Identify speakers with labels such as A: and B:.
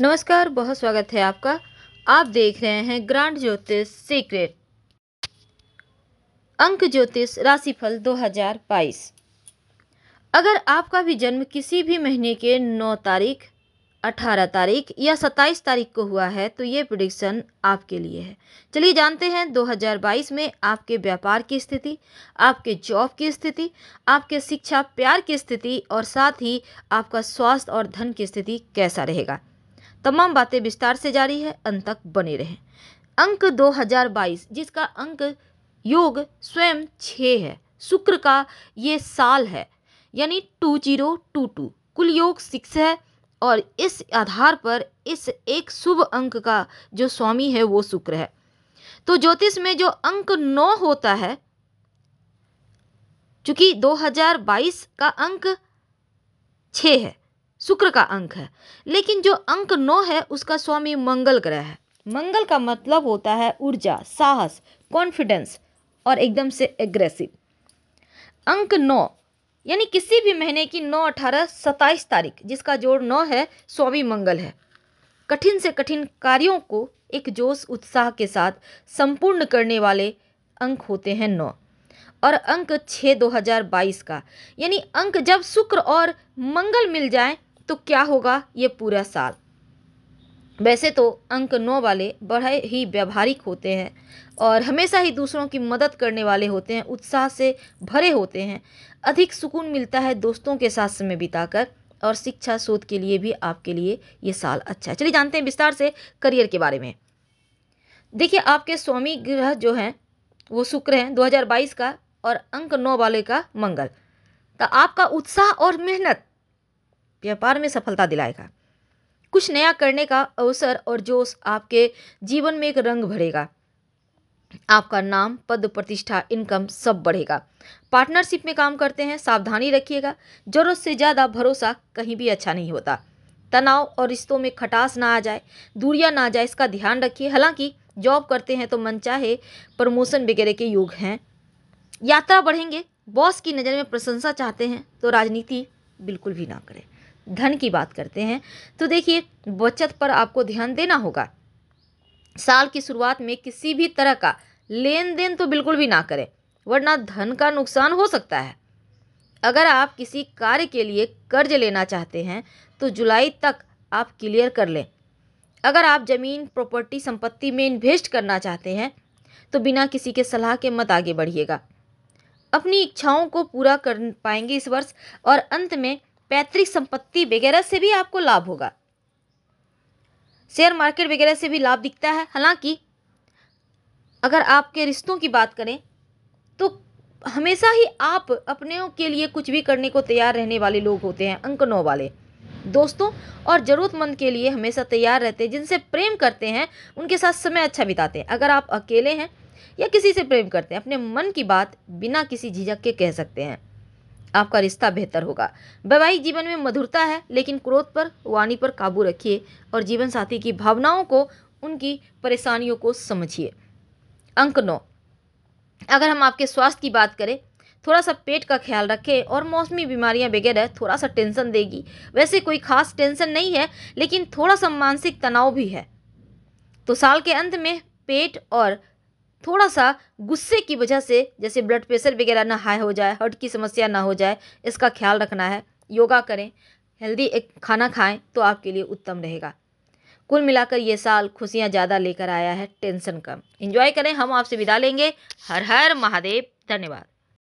A: नमस्कार बहुत स्वागत है आपका आप देख रहे हैं ग्रांड ज्योतिष सीक्रेट अंक ज्योतिष राशिफल 2022 अगर आपका भी जन्म किसी भी महीने के 9 तारीख 18 तारीख या 27 तारीख को हुआ है तो ये प्रोडिक्शन आपके लिए है चलिए जानते हैं 2022 में आपके व्यापार की स्थिति आपके जॉब की स्थिति आपके शिक्षा प्यार की स्थिति और साथ ही आपका स्वास्थ्य और धन की स्थिति कैसा रहेगा तमाम बातें विस्तार से जारी है अंत तक बने रहें अंक 2022 जिसका अंक योग स्वयं छ है शुक्र का ये साल है यानी टू जीरो टू टू कुल योग सिक्स है और इस आधार पर इस एक शुभ अंक का जो स्वामी है वो शुक्र है तो ज्योतिष में जो अंक नौ होता है चूंकि 2022 का अंक छ है शुक्र का अंक है लेकिन जो अंक नौ है उसका स्वामी मंगल ग्रह है मंगल का मतलब होता है ऊर्जा साहस कॉन्फिडेंस और एकदम से एग्रेसिव अंक नौ यानी किसी भी महीने की नौ अठारह सत्ताईस तारीख जिसका जोड़ नौ है स्वामी मंगल है कठिन से कठिन कार्यों को एक जोश उत्साह के साथ संपूर्ण करने वाले अंक होते हैं नौ और अंक छः दो हजार बाईस का यानी अंक जब शुक्र और मंगल मिल जाए तो क्या होगा ये पूरा साल वैसे तो अंक नौ वाले बड़े ही व्यवहारिक होते हैं और हमेशा ही दूसरों की मदद करने वाले होते हैं उत्साह से भरे होते हैं अधिक सुकून मिलता है दोस्तों के साथ समय बिताकर और शिक्षा शोध के लिए भी आपके लिए ये साल अच्छा है चलिए जानते हैं विस्तार से करियर के बारे में देखिए आपके स्वामी ग्रह जो हैं वो शुक्र हैं 2022 का और अंक नौ वाले का मंगल तो आपका उत्साह और मेहनत व्यापार में सफलता दिलाएगा कुछ नया करने का अवसर और जोश आपके जीवन में एक रंग भरेगा आपका नाम पद प्रतिष्ठा इनकम सब बढ़ेगा पार्टनरशिप में काम करते हैं सावधानी रखिएगा जरूरत से ज़्यादा भरोसा कहीं भी अच्छा नहीं होता तनाव और रिश्तों में खटास ना आ जाए दूरियां ना आ जाए इसका ध्यान रखिए हालांकि जॉब करते हैं तो मन चाहे प्रमोशन वगैरह के योग हैं यात्रा बढ़ेंगे बॉस की नज़र में प्रशंसा चाहते हैं तो राजनीति बिल्कुल भी ना करें धन की बात करते हैं तो देखिए बचत पर आपको ध्यान देना होगा साल की शुरुआत में किसी भी तरह का लेन देन तो बिल्कुल भी ना करें वरना धन का नुकसान हो सकता है अगर आप किसी कार्य के लिए कर्ज लेना चाहते हैं तो जुलाई तक आप क्लियर कर लें अगर आप ज़मीन प्रॉपर्टी संपत्ति में इन्वेस्ट करना चाहते हैं तो बिना किसी के सलाह के मत आगे बढ़िएगा अपनी इच्छाओं को पूरा कर पाएंगे इस वर्ष और अंत में पैतृक संपत्ति वगैरह से भी आपको लाभ होगा शेयर मार्केट वगैरह से भी लाभ दिखता है हालांकि अगर आपके रिश्तों की बात करें तो हमेशा ही आप अपने के लिए कुछ भी करने को तैयार रहने वाले लोग होते हैं अंक नौ वाले दोस्तों और ज़रूरतमंद के लिए हमेशा तैयार रहते हैं जिनसे प्रेम करते हैं उनके साथ समय अच्छा बिताते हैं अगर आप अकेले हैं या किसी से प्रेम करते हैं अपने मन की बात बिना किसी झिझक के कह सकते हैं आपका रिश्ता बेहतर होगा वैवाहिक जीवन में मधुरता है लेकिन क्रोध पर वाणी पर काबू रखिए और जीवन साथी की भावनाओं को उनकी परेशानियों को समझिए अंक नौ अगर हम आपके स्वास्थ्य की बात करें थोड़ा सा पेट का ख्याल रखें और मौसमी बीमारियां वगैरह थोड़ा सा टेंशन देगी वैसे कोई खास टेंशन नहीं है लेकिन थोड़ा सा मानसिक तनाव भी है तो साल के अंत में पेट और थोड़ा सा गुस्से की वजह से जैसे ब्लड प्रेशर वगैरह ना हाई हो जाए हार्ट की समस्या ना हो जाए इसका ख्याल रखना है योगा करें हेल्दी एक खाना खाएं तो आपके लिए उत्तम रहेगा कुल मिलाकर ये साल खुशियाँ ज़्यादा लेकर आया है टेंशन कम एंजॉय करें हम आपसे विदा लेंगे हर हर महादेव धन्यवाद